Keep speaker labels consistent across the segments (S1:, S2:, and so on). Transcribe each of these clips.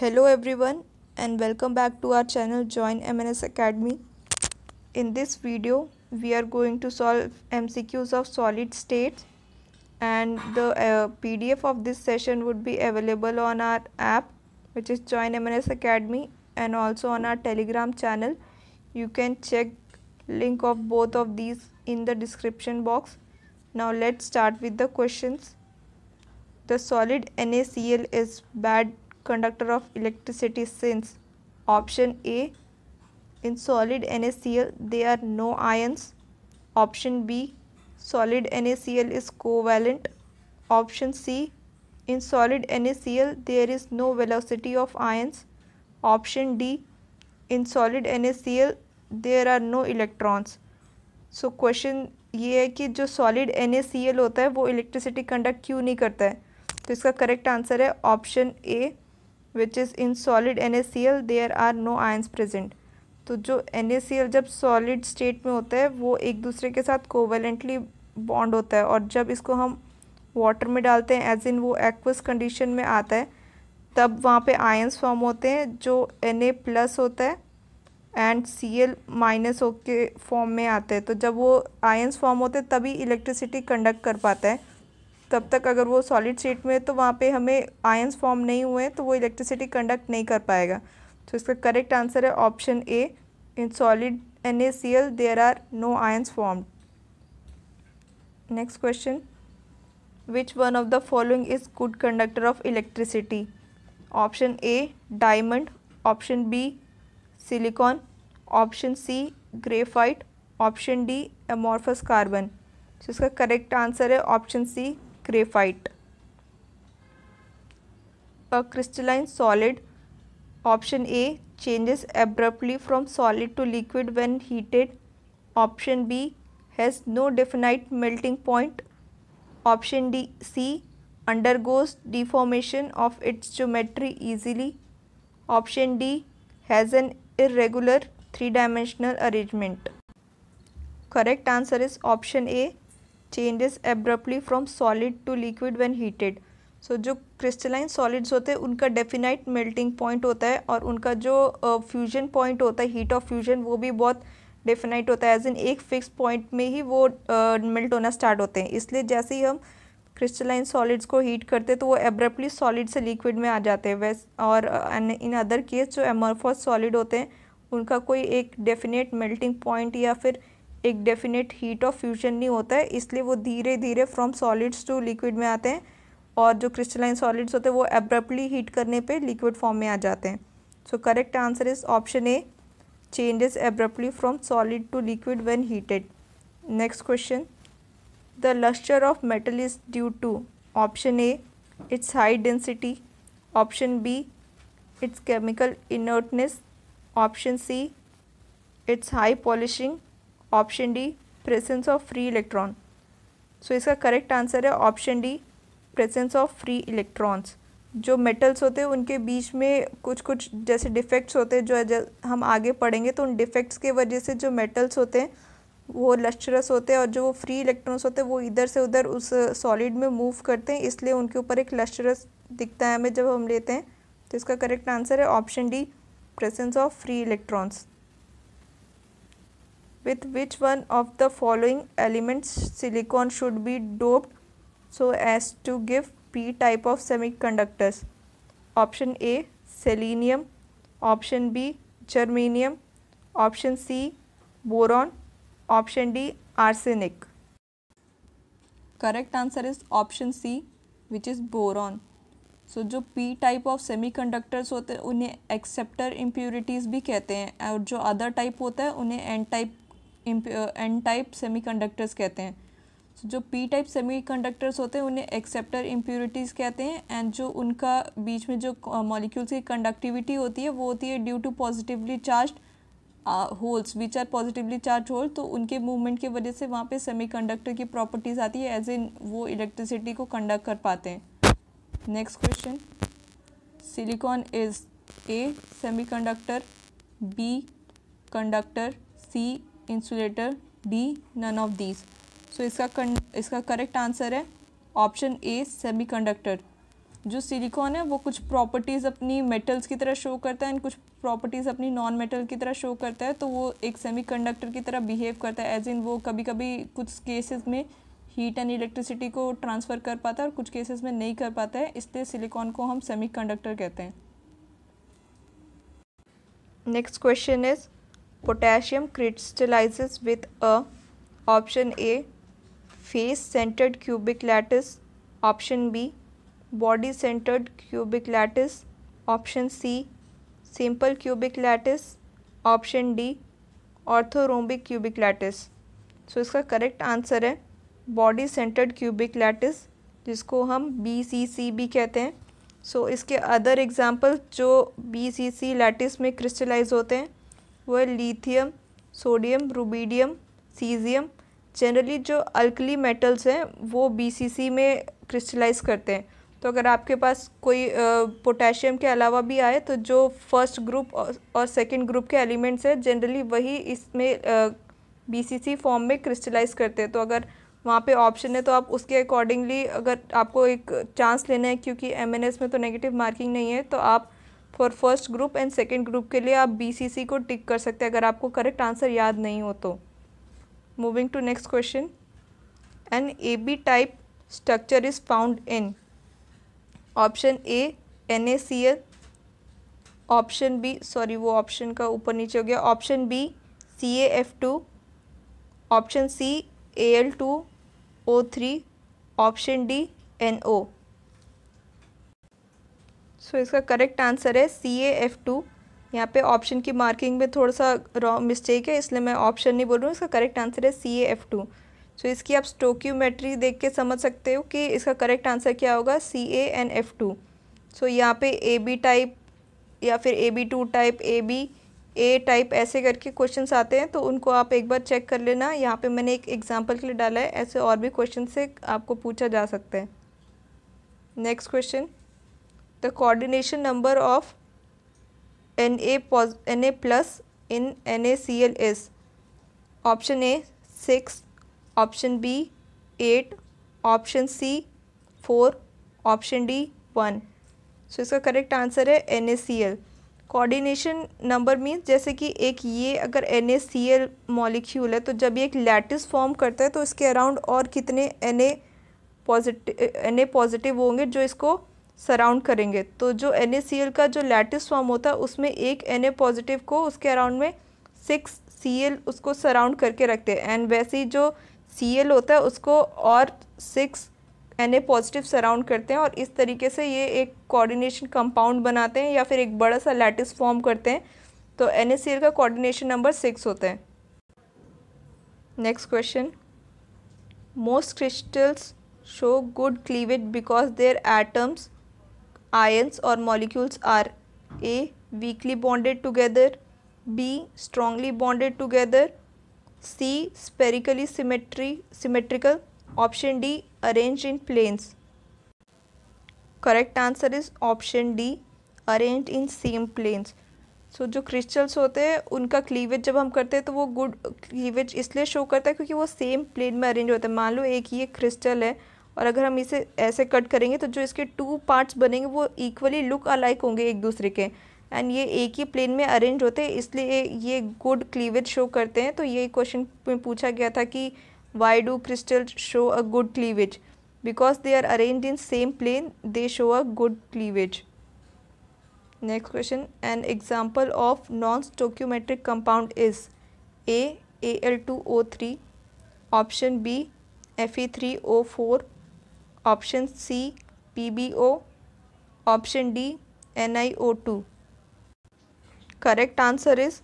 S1: Hello everyone and welcome back to our channel Join MNS Academy. In this video we are going to solve MCQs of solid states and the uh, PDF of this session would be available on our app which is Join MNS Academy and also on our telegram channel. You can check link of both of these in the description box. Now let's start with the questions. The solid NaCl is bad conductor of electricity since option A in solid NaCl there are no ions option B solid NaCl is covalent option C in solid NaCl there is no velocity of ions option D in solid NaCl there are no electrons so, question ये है कि जो solid N होता है वो electricity conduct क्यों नहीं करता है तो इसका करेक्ट आंसर है option A which is in solid N A C L there are no ions present तो जो एन ए सी एल जब सॉलिड स्टेट में होता है वो एक दूसरे के साथ कोवेलेंटली बॉन्ड होता है और जब इसको हम वाटर में डालते हैं एज इन वो एक्वस कंडीशन में आता है तब वहाँ पे आयंस फॉर्म होते हैं जो एन ए प्लस होता है एंड सी एल माइनस होके फॉर्म में आते हैं तो जब वो आयंस फॉर्म होते हैं तभी इलेक्ट्रिसिटी कंडक्ट कर पाता है तब तक अगर वो सॉलिड स्टेट में है तो वहाँ पे हमें आयंस फॉर्म नहीं हुए हैं तो वो इलेक्ट्रिसिटी कंडक्ट नहीं कर पाएगा तो इसका करेक्ट आंसर है option A in solid N A C L there are no ions formed next question which one of the following is good conductor of electricity option a diamond option b silicon option c graphite option d amorphous carbon so इसका correct answer है option c graphite. A crystalline solid option A changes abruptly from solid to liquid when heated. Option B has no definite melting point. Option D C undergoes deformation of its geometry easily. Option D has an irregular three-dimensional arrangement. Correct answer is option A changes abruptly from solid to liquid when heated so जो crystalline solids होते हैं उनका definite melting point होता है और उनका जो fusion uh, point होता है हीट ऑफ फ्यूजन वो भी बहुत डेफिनाइट होता है एज इन एक फिक्स पॉइंट में ही वो मेल्ट uh, होना स्टार्ट होते हैं इसलिए जैसे ही हम क्रिस्टलाइन सॉलिड्स को हीट करते तो वो एब्रप्टली सॉलिड से लिक्विड में आ जाते हैं वैस और इन अदर केस जो एमरफॉस सॉलिड होते हैं उनका कोई एक डेफिनेट मेल्टिंग पॉइंट या फिर एक डेफिनेट हीट ऑफ फ्यूजन नहीं होता है इसलिए वो धीरे धीरे फ्रॉम सॉलिड्स टू लिक्विड में आते हैं और जो क्रिस्टलाइन सॉलिड्स होते हैं वो एब्रप्टली हीट करने पे लिक्विड फॉर्म में आ जाते हैं so correct answer is option A changes abruptly from solid to liquid when heated next question the lustre of metal is due to option A it's high density option B it's chemical inertness option C it's high polishing option D presence of free electron so इसका correct answer है option D presence of free electrons जो metals होते हैं उनके बीच में कुछ कुछ जैसे डिफेक्ट्स होते हैं जो, हम आगे पढ़ेंगे तो उन डिफेक्ट्स के वजह से जो मेटल्स होते हैं वो लश्चरस होते हैं और जो वो फ्री इलेक्ट्रॉन्स होते हैं वो इधर से उधर उस सॉलिड में मूव करते हैं इसलिए उनके ऊपर एक लश्चरस दिखता है हमें जब हम लेते हैं तो इसका करेक्ट आंसर है option D presence of free electrons with which one of the following elements silicon should be doped so as to give p type of semiconductors option a selenium option b germanium option c boron option d arsenic correct answer is option c which is boron so so, जो P type of semiconductors होते हैं उन्हें acceptor impurities भी कहते हैं और जो other type होता है उन्हें N type N type semiconductors कहते हैं so, जो पी टाइप सेमीकंडक्टर्स होते हैं उन्हें एक्सेप्टर इम्प्योरिटीज़ कहते हैं एंड जो उनका बीच में जो मॉलिक्यूल्स की कंडक्टिविटी होती है वो होती है due to positively charge holes which are positively charge hole तो उनके मूवमेंट की वजह से वहाँ सेमी कंडक्टर की प्रॉपर्टीज़ आती है एज इन वो इलेक्ट्रिसिटी को कंडक्ट कर पाते हैं next question silicon is A conductor B conductor C insulator D none of these so इसका कन, इसका करेक्ट आंसर है ऑप्शन ए सेमी जो सिलिकॉन है वो कुछ प्रॉपर्टीज़ अपनी मेटल्स की तरह शो करता है एंड कुछ प्रॉपर्टीज़ अपनी नॉन मेटल की तरह शो करता है तो वो एक सेमीकंडक्टर की तरह बिहेव करता है एज इन वो कभी कभी कुछ केसेस में हीट एंड इलेक्ट्रिसिटी को ट्रांसफ़र कर पाता है और कुछ केसेस में नहीं कर पाता है इसलिए सिलिकॉन को हम सेमी कहते हैं next question is potassium crystallizes with a option A face centered cubic lattice option B body centered cubic lattice option C simple cubic lattice option D orthorhombic cubic lattice so इसका correct answer है body centred cubic lattice जिसको हम B C C भी कहते हैं so so, इसके other example जो B C C lattice में क्रिस्टलाइज होते हैं वह lithium sodium rubidium caesium generally जो अल्कली मेटल्स हैं वो बीसीसी में क्रिस्टलाइज करते हैं तो अगर आपके पास कोई पोटेशियम के अलावा भी आए तो जो फर्स्ट ग्रुप और सेकंड ग्रुप के एलिमेंट्स हैं जनरली वही इसमें बीसीसी फॉर्म में क्रिस्टलाइज करते हैं तो अगर वहाँ पे ऑप्शन है तो आप उसके अकॉर्डिंगली अगर आपको एक चांस लेना है क्योंकि एमएनएस में तो नेगेटिव मार्किंग नहीं है तो आप for first group and second group के लिए आप बी को टिक कर सकते हैं अगर आपको करेक्ट आंसर याद नहीं हो तो moving to next question an A B type structure is found in option A N A C L option B sorry वो ऑप्शन का ऊपर नीचे हो गया option B C A F two option C A L two O three option D N O so so, इसका correct answer है C A F to यहाँ पे ऑप्शन की मार्किंग में थोड़ा सा रॉ मिस्टेक है इसलिए मैं ऑप्शन नहीं बोल रहा हूँ इसका करेक्ट आंसर है सी ए एफ टू सो इसकी आप स्टोक्यूमेट्री देख के समझ सकते हो कि इसका करेक्ट आंसर क्या होगा C A N F two so यहाँ पे ए बी टाइप या फिर A B two type A B A type ऐसे करके क्वेश्चन आते हैं तो उनको आप एक बार चेक कर लेना यहाँ पे मैंने एक एग्जाम्पल के लिए डाला है ऐसे और भी क्वेश्चन से आपको पूछा जा सकता है next question the coordination number of Na, pos Na plus in NaCl is option A 6, option B 8, option C 4, option D 1. So so, इसका करेक्ट आंसर है N A C L coordination number means जैसे कि एक ये अगर N A C L molecule है तो जब ये एक लैटिस फॉर्म करता है तो इसके अराउंड और कितने N A positive N A positive होंगे जो इसको सराउंड करेंगे तो जो एन का जो लैटिस फॉर्म होता है उसमें एक एन पॉजिटिव को उसके अराउंड में सिक्स सी उसको सराउंड करके रखते हैं एंड वैसे ही जो सी होता है उसको और सिक्स एन पॉजिटिव सराउंड करते हैं और इस तरीके से ये एक कोऑर्डिनेशन कंपाउंड बनाते हैं या फिर एक बड़ा सा लैटिस फॉर्म करते हैं तो एन का कोऑर्डिनेशन नंबर सिक्स होता है next question most crystals show good cleavage because their atoms ions or molecules are A. weakly bonded together B. strongly bonded together C. Spherically symmetry, symmetrical. Option D. Arranged in planes. Correct answer is option D. Arranged in same planes. So so, जो crystals होते हैं उनका cleavage जब हम करते हैं तो वो गुड क्लीवेज इसलिए शो करता है क्योंकि वो सेम प्लेन में अरेंज होता है मान लो एक ये क्रिस्टल है और अगर हम इसे ऐसे कट करेंगे तो जो इसके टू पार्ट्स बनेंगे वो इक्वली लुक अलाइक होंगे एक दूसरे के एंड ये एक ही प्लेन में अरेंज होते हैं इसलिए ये गुड क्लीवेज शो करते हैं तो ये क्वेश्चन में पूछा गया था कि why do crystal show a good cleavage because they are arrange in same plane they show a good cleavage next question an example of non stoichiometric compound is A L two O three option B F E three O four option C PbO option D two correct answer is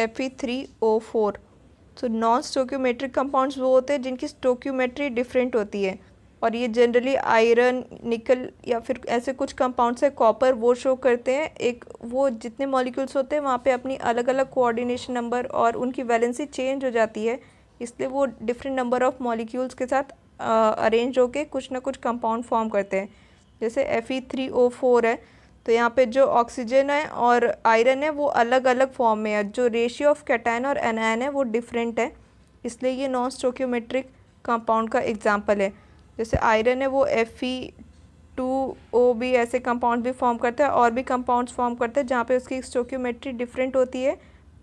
S1: F three O four so non stoichiometric compounds वो होते हैं जिनकी स्टोक्यूमेट्री different होती है और ये generally iron निकल या फिर ऐसे कुछ कंपाउंड्स है कॉपर वो शो करते हैं एक वो जितने मॉलिक्यूल्स होते हैं वहाँ पे अपनी अलग अलग कोऑर्डिनेशन नंबर और उनकी वैलेंसी चेंज हो जाती है इसलिए वो डिफरेंट नंबर ऑफ मॉलिक्यूल्स के साथ अरेंज होकर कुछ ना कुछ कंपाउंड फॉर्म करते हैं जैसे एफ थ्री ओ फोर है तो यहाँ पे जो ऑक्सीजन है और आयरन है वो अलग अलग फॉर्म में है जो रेशियो ऑफ कैटाइन और एनायन है वो डिफरेंट है इसलिए ये नॉन स्टोक्योमेट्रिक कंपाउंड का एग्जाम्पल है जैसे आयरन है वो एफ ई टू ओ भी ऐसे कंपाउंड भी फॉर्म करता है और भी कंपाउंड्स फॉर्म करते हैं जहाँ पे उसकी स्टोक्योमेट्री डिफरेंट होती है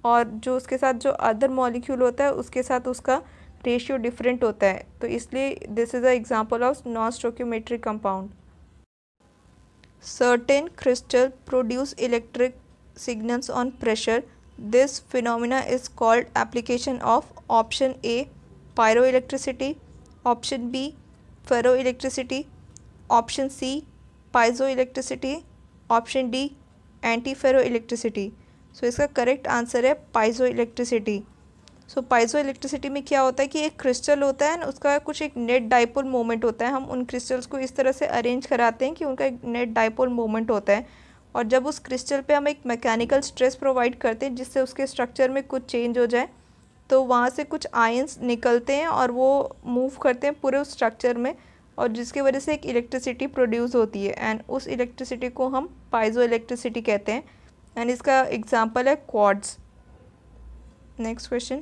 S1: और जो उसके साथ जो अदर मॉलिक्यूल होता है उसके साथ उसका रेशियो डिफरेंट होता है तो इसलिए this is a example of non stoichiometric compound certain crystal produce electric signals on pressure this phenomena is called application of option A pyro electricity option B ferro electricity option C piezo electricity option D anti ferro electricity so इसका correct answer है पाइजो electricity so पाइजो electricity में क्या होता है कि एक crystal होता है ना उसका कुछ एक नेट डाइपोल मोमेंट होता है हम उन क्रिस्टल्स को इस तरह से अरेंज कराते हैं कि उनका एक नेट डाइपोल मोमेंट होता है और जब उस क्रिस्टल पे हम एक मैकेनिकल स्ट्रेस प्रोवाइड करते हैं जिससे उसके स्ट्रक्चर में कुछ चेंज हो जाए तो वहाँ से कुछ आयंस निकलते हैं और वो मूव करते हैं पूरे उस स्ट्रक्चर में और जिसकी वजह से एक इलेक्ट्रिसिटी प्रोड्यूस होती है एंड उस इलेक्ट्रिसिटी को हम पाइजो इलेक्ट्रिसिटी कहते हैं एंड इसका एग्जाम्पल है quartz next question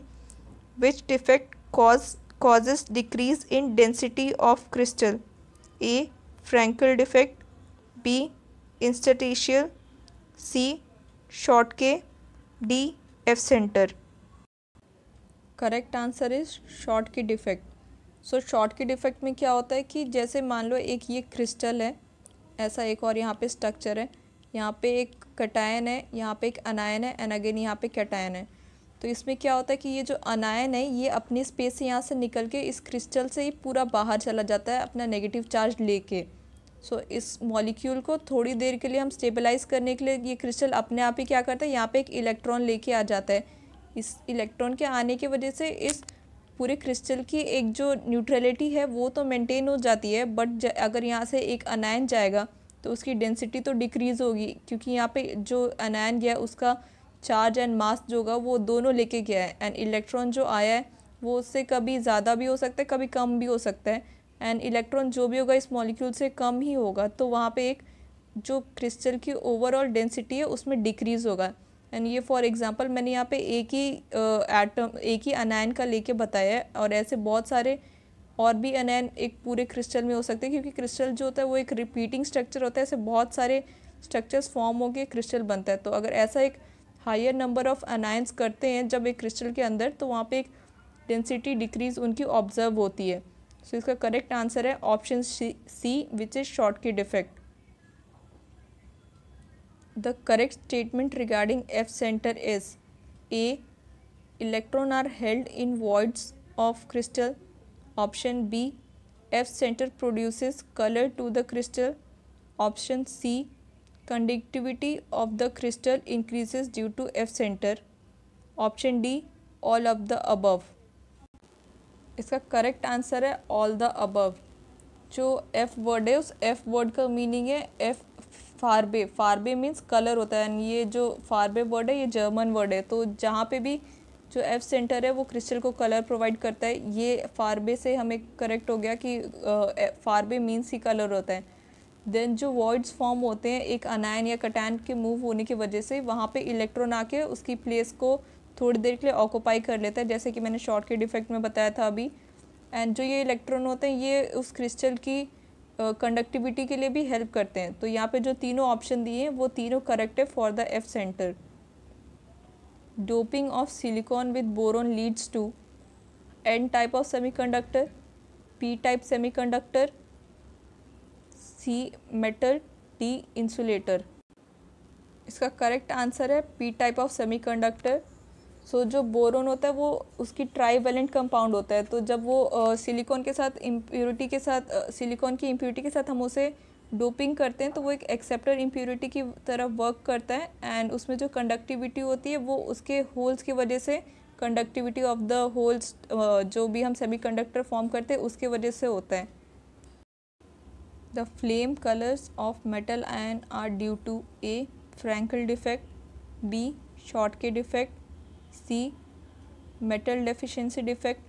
S1: which defect cause cause decrease in density of crystal A a defect B b C Schottky D F centre correct answer is Schottky defect so Schottky defect में क्या होता है कि जैसे मान लो एक ये crystal है ऐसा एक और यहाँ पे स्ट्रक्चर है यहाँ पे एक कटायन है यहाँ पे एक अनायन है एंड अगेन यहाँ पे कैटायन है तो इसमें क्या होता है कि ये जो अनायन है ये अपनी स्पेस से यहाँ से निकल के इस क्रिस्टल से ही पूरा बाहर चला जाता है अपना नेगेटिव चार्ज लेके सो so, इस मॉलिक्यूल को थोड़ी देर के लिए हम स्टेबलाइज करने के लिए ये क्रिस्टल अपने आप ही क्या करता है यहाँ पे एक इलेक्ट्रॉन लेके आ जाता है इस इलेक्ट्रॉन के आने की वजह से इस पूरे क्रिस्टल की एक जो न्यूट्रलिटी है वो तो मेंटेन हो जाती है बट अगर यहाँ से एक अनायन जाएगा तो उसकी डेंसिटी तो डिक्रीज़ होगी क्योंकि यहाँ पर जो अनायन गया उसका चार्ज एंड मास जो होगा वो दोनों लेके गया है एंड इलेक्ट्रॉन जो आया है वो उससे कभी ज़्यादा भी हो सकता है कभी कम भी हो सकता है एंड इलेक्ट्रॉन जो भी होगा इस मॉलिक्यूल से कम ही होगा तो वहाँ पे एक जो क्रिस्टल की ओवरऑल डेंसिटी है उसमें डिक्रीज़ होगा एंड ये फॉर एग्जांपल मैंने यहाँ पे एक ही एटम एक ही अनायन का लेके बताया है और ऐसे बहुत सारे और भी अनायन एक पूरे क्रिस्टल में हो सकते हैं क्योंकि क्रिस्टल जो होता है वो एक रिपीटिंग स्ट्रक्चर होता है ऐसे बहुत सारे स्ट्रक्चर्स फॉर्म होकर क्रिस्टल बनता है तो अगर ऐसा एक हायर नंबर ऑफ अनायंस करते हैं जब एक क्रिस्टल के अंदर तो वहाँ पे एक डेंसिटी डिक्रीज उनकी ऑब्जर्व होती है सो so, इसका करेक्ट आंसर है option C which is Schottky defect the correct statement regarding F centre is A electron are held in voids of crystal option B F centre produces colour to the crystal option C conductivity of the crystal increases due to f center option d all of the above इसका correct answer है all the above जो F word है उस F word का meaning है F फारबे फारबे means colour होता है यानी ये जो फारबे वर्ड है ये जर्मन वर्ड है तो जहाँ पे भी जो एफ सेंटर है वो क्रिस्टल को कलर प्रोवाइड करता है ये फारबे से हमें करेक्ट हो गया कि फारबे मीन्स ही कलर होता है देन जो वॉइड्स फॉर्म होते हैं एक अनायन या कटैन के मूव होने की वजह से वहाँ पे इलेक्ट्रॉन आके उसकी प्लेस को थोड़ी देर के लिए ऑक्यूपाई कर लेता है जैसे कि मैंने शॉर्ट के डिफेक्ट में बताया था अभी एंड जो ये इलेक्ट्रॉन होते हैं ये उस क्रिस्टल की कंडक्टिविटी uh, के लिए भी हेल्प करते हैं तो यहाँ पर जो तीनों ऑप्शन दिए हैं वो तीनों करेक्ट है for the F centre doping of silicon with boron leads to N type of conductor P type semiconductor C metal D insulator इसका करेक्ट आंसर है P type of semiconductor so जो boron होता है वो उसकी trivalent compound होता है तो जब वो सिलिकॉन के साथ इम्प्योरिटी के साथ सिलिकॉन की इम्प्योरिटी के साथ हम उसे डोपिंग करते हैं तो वो एक एक्सेप्टर इम्प्योरिटी की तरह वर्क करता है एंड उसमें जो कंडक्टिविटी होती है वो उसके होल्स की वजह से कंडक्टिविटी ऑफ द होल्स जो भी हम सेमीकंडक्टर फॉर्म करते हैं उसके वजह से होता है The flame colors of metal ion are due to A. Frankel defect B. Schottky defect C. Metal deficiency defect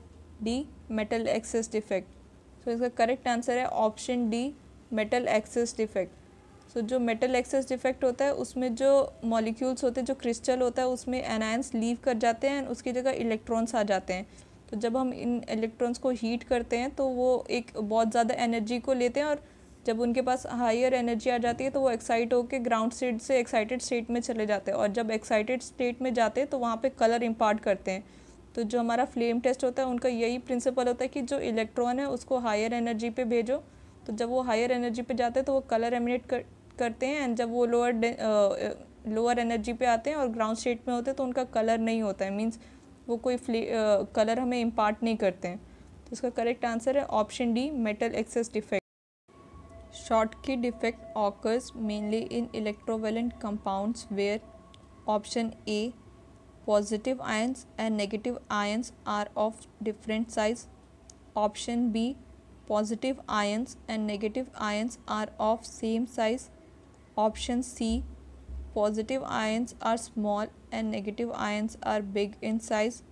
S1: D. Metal excess defect so so, इसका करेक्ट आंसर है option D metal excess defect so जो metal excess defect होता है उसमें जो molecules होते हैं जो क्रिस्टल होता है उसमें एनायंस लीव कर जाते हैं उसकी जगह इलेक्ट्रॉन्स आ जाते हैं तो जब हम इन इलेक्ट्रॉन्स को हीट करते हैं तो वो एक बहुत ज़्यादा एनर्जी को लेते हैं और जब उनके पास हायर एनर्जी आ जाती है तो वो एक्साइट होकर ग्राउंड स्टेट से एक्साइटेड स्टेट में चले जाते हैं और जब एक्साइटेड स्टेट में जाते हैं तो वहाँ पे कलर इम्पार्ट करते हैं तो जो हमारा फ्लेम टेस्ट होता है उनका यही प्रिंसिपल होता है कि जो इलेक्ट्रॉन है उसको हायर एनर्जी पर भेजो तो जब वो हायर एनर्जी पर जाते हैं तो वो कलर एमिनेट कर, करते हैं एंड जब वो लोअर लोअर एनर्जी पे आते हैं और ग्राउंड स्टेट में होते हैं तो उनका कलर नहीं होता है मीन्स वो कोई फ्ले कलर हमें इम्पार्ट नहीं करते हैं तो इसका करेक्ट आंसर है option D metal excess defect Schottky defect occurs mainly in electrovalent compounds where option A positive ions and negative ions are of different size, option B positive ions and negative ions are of same size, option C positive ions are small and negative ions are big in size,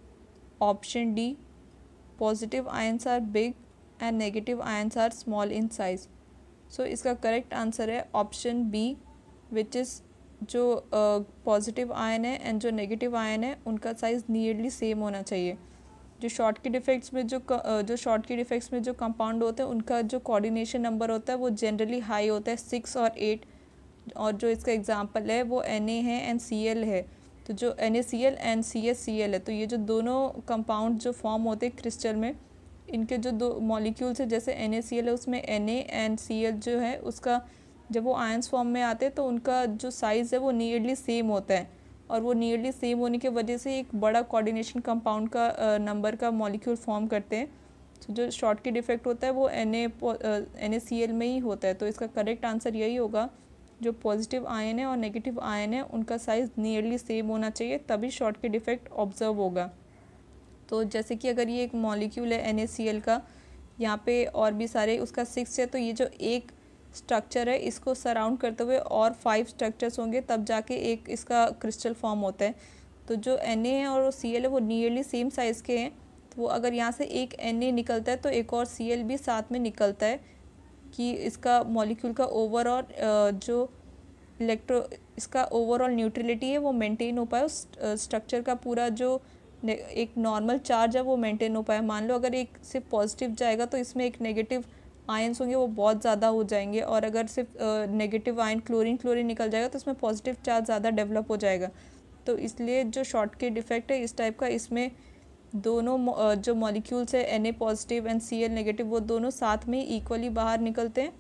S1: option D positive ions are big and negative ions are small in size. So so, इसका correct answer है option B which is जो positive uh, ion है and जो negative ion है उनका size nearly same होना चाहिए जो शॉर्ट की डिफेक्ट्स में जो जो शॉर्ट की डिफेक्ट्स में जो कंपाउंड होते हैं उनका जो कोऑर्डिनेशन नंबर होता है वो जनरली हाई होता है सिक्स और एट और जो इसका एग्जांपल है वो एन ए है एंड सी एल है तो जो N A C L and C S C L है तो ये जो दोनों कंपाउंड जो फॉर्म होते हैं क्रिस्टल में इनके जो दो मॉलिक्यूल्स है जैसे एन है उसमें एन एंड सी जो है उसका जब वो आयंस फॉर्म में आते हैं तो उनका जो साइज़ है वो नियरली सेम होता है और वो नियरली सेम होने की वजह से एक बड़ा कोऑर्डिनेशन कंपाउंड का नंबर का मॉलिक्यूल फॉर्म करते हैं तो जो शॉर्ट की डिफेक्ट होता है वो एन एन में ही होता है तो इसका करेक्ट आंसर यही होगा जो पॉजिटिव आयन है और नेगेटिव आयन है उनका साइज़ नियरली सेम होना चाहिए तभी शॉर्ट की डिफेक्ट ऑब्जर्व होगा तो जैसे कि अगर ये एक मॉलिक्यूल है एन का यहाँ पे और भी सारे उसका सिक्स है तो ये जो एक स्ट्रक्चर है इसको सराउंड करते हुए और फाइव स्ट्रक्चर्स होंगे तब जाके एक इसका क्रिस्टल फॉर्म होता है तो जो एन है और सी है वो नियरली सेम साइज़ के हैं तो वो अगर यहाँ से एक एन निकलता है तो एक और सी भी साथ में निकलता है कि इसका मॉलिक्यूल का ओवरऑल जो इलेक्ट्रो इसका ओवरऑल न्यूट्रलिटी है वो मेंटेन हो पाए उस स्ट्रक्चर का पूरा जो एक नॉर्मल चार्ज है वो मेंटेन हो पाया मान लो अगर एक सिर्फ पॉजिटिव जाएगा तो इसमें एक नेगेटिव आयन्स होंगे वो बहुत ज़्यादा हो जाएंगे और अगर सिर्फ नेगेटिव आयन क्लोरीन क्लोरीन निकल जाएगा तो इसमें पॉजिटिव चार्ज ज़्यादा डेवलप हो जाएगा तो इसलिए जो शॉर्ट के डिफेक्ट है इस टाइप का इसमें दोनों जो मॉलिक्यूल्स है N A positive and C L negative वो दोनों साथ में इक्वली बाहर निकलते हैं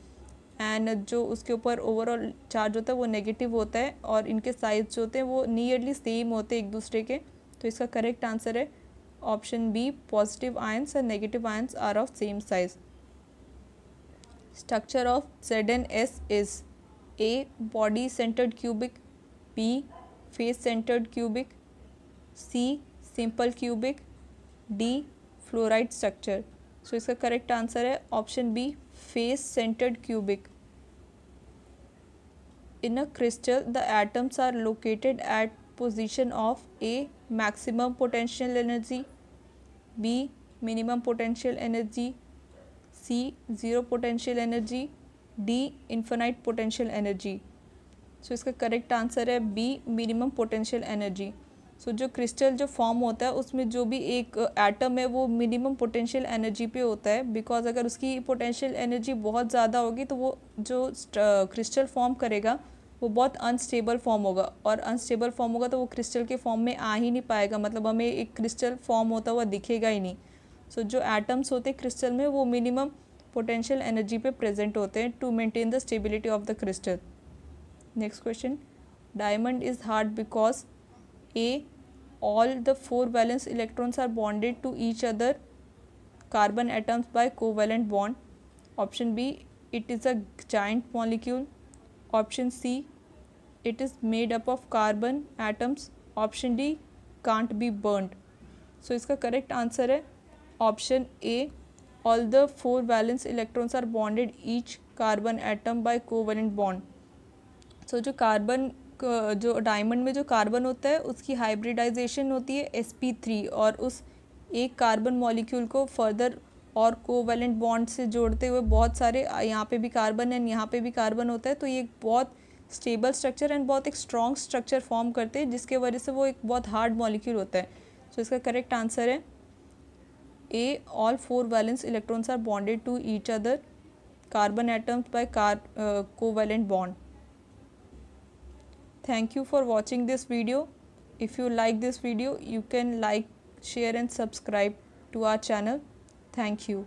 S1: एंड जो उसके ऊपर ओवरऑल चार्ज होता है वो नेगेटिव होता है और इनके साइज जो होते हैं वो नियरली सेम होते हैं एक दूसरे के तो इसका करेक्ट आंसर है option B positive ions and negative ions are of same size structure of Z N S is A body centred cubic B face centred cubic C simple cubic D fluoride structure so इसका correct answer है option B face centred cubic in a crystal the atoms are located at position of A maximum potential energy B minimum potential energy C zero potential energy D infinite potential energy so so, इसका correct answer है B minimum potential energy so जो क्रिस्टल जो form होता है उसमें जो भी एक एटम है वो मिनिमम पोटेंशियल एनर्जी पे होता है बिकॉज अगर उसकी पोटेंशियल एनर्जी बहुत ज़्यादा होगी तो वो जो क्रिस्टल फॉर्म करेगा वो बहुत अनस्टेबल फॉर्म होगा और अनस्टेबल फॉर्म होगा तो वो क्रिस्टल के फॉर्म में आ ही नहीं पाएगा मतलब हमें एक क्रिस्टल फॉर्म होता हुआ दिखेगा ही नहीं सो so, जो एटम्स होते हैं क्रिस्टल में वो मिनिमम पोटेंशियल एनर्जी पे प्रेजेंट होते हैं to maintain the stability of the crystal next question diamond is hard because A all the four valence electrons are bonded to each other carbon atoms by covalent bond option B it is a giant molecule option C it is made up of carbon atoms option D can't be burned so इसका correct answer है option A all the four valence electrons are bonded each carbon atom by covalent bond so जो carbon जो diamond में जो carbon होता है उसकी hybridisation होती है sp3 और उस एक कार्बन मॉलिक्यूल को फर्दर और कोवेलेंट बॉन्ड से जोड़ते हुए बहुत सारे यहाँ पे भी कार्बन एंड यहाँ पे भी कार्बन होता है तो ये एक बहुत स्टेबल स्ट्रक्चर एंड बहुत एक स्ट्रॉन्ग स्ट्रक्चर फॉर्म करते हैं जिसके वजह से वो एक बहुत हार्ड मॉलिक्यूल होता है सो so, इसका करेक्ट आंसर है A all four valence electrons are bonded to each other carbon atoms by car covalent bond thank you for watching this video if you like this video you can like share and subscribe to our channel Thank you.